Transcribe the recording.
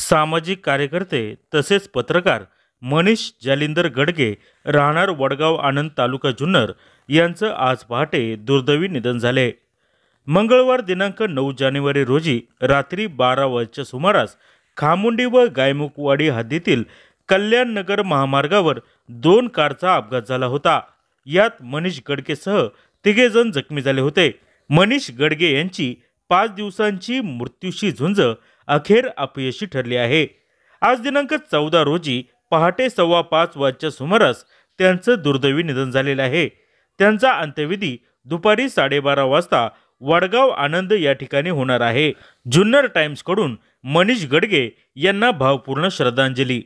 सामाजिक कार्यकर्ते तसेच पत्रकार मनीष जालिंदर गडगे राहणार वडगाव आनंद तालुका जुन्नर यांचं आज पहाटे दुर्दैवी निधन झाले मंगळवार दिनांक नऊ जानेवारी रोजी रात्री बारा वाजच्या सुमारास खामुंडी व गायमुखवाडी हद्दीतील कल्याण नगर महामार्गावर दोन कारचा अपघात झाला होता यात मनीष गडकेसह तिघेजण जखमी झाले होते मनीष गडगे यांची पाच दिवसांची मृत्यूशी झुंज अखेर अपयशी ठरली आहे आज दिनांक चौदा रोजी पहाटे सव्वा पाच वाजच्या सुमारास त्यांचं दुर्दैवी निधन झालेलं आहे त्यांचा अंत्यविधी दुपारी साडेबारा वाजता वडगाव आनंद या ठिकाणी होणार आहे जुन्नर टाईम्सकडून मनीष गडगे यांना भावपूर्ण श्रद्धांजली